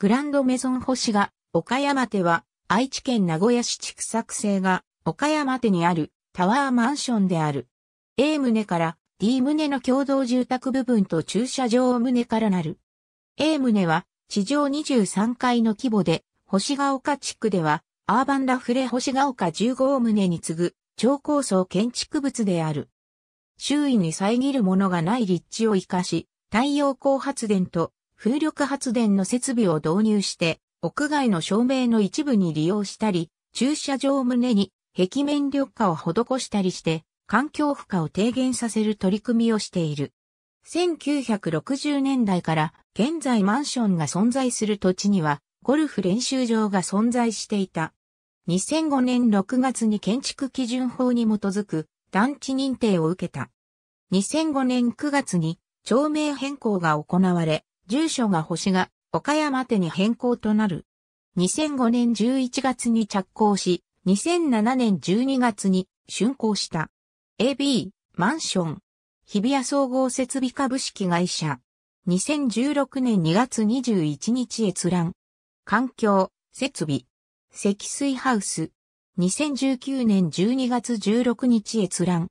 グランドメゾン星が、岡山手は、愛知県名古屋市地区作成が、岡山手にある、タワーマンションである。A 棟から D 棟の共同住宅部分と駐車場を棟からなる。A 棟は、地上23階の規模で、星ヶ丘地区では、アーバンラフレ星ヶ丘15棟に次ぐ、超高層建築物である。周囲に遮るものがない立地を生かし、太陽光発電と風力発電の設備を導入して、屋外の照明の一部に利用したり、駐車場を胸に壁面緑化を施したりして、環境負荷を低減させる取り組みをしている。1960年代から現在マンションが存在する土地にはゴルフ練習場が存在していた。2005年6月に建築基準法に基づく団地認定を受けた。2005年9月に町名変更が行われ、住所が星が岡山手に変更となる。2005年11月に着工し、2007年12月に竣工した。AB、マンション。日比谷総合設備株式会社。2016年2月21日閲覧。環境、設備。積水ハウス。2019年12月16日閲覧。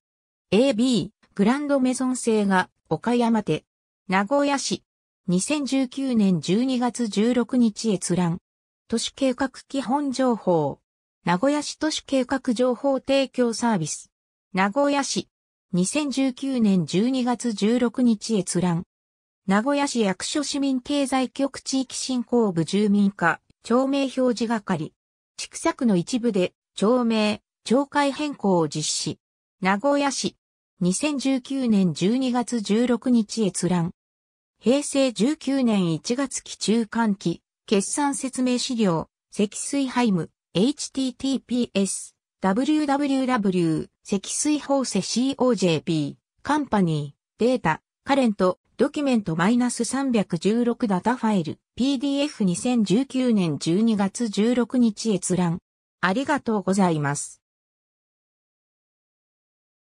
AB、グランドメゾン製が岡山手。名古屋市、2019年12月16日閲覧。都市計画基本情報。名古屋市都市計画情報提供サービス。名古屋市。2019年12月16日閲覧。名古屋市役所市民経済局地域振興部住民課、町名表示係。畜作の一部で、町名、町会変更を実施。名古屋市。2019年12月16日閲覧。平成19年1月期中間期、決算説明資料、積水ハイム、https、www、積水法制 COJP、カンパニー、データ、カレント、ドキュメント -316 ダタファイル、PDF2019 年12月16日閲覧。ありがとうございます。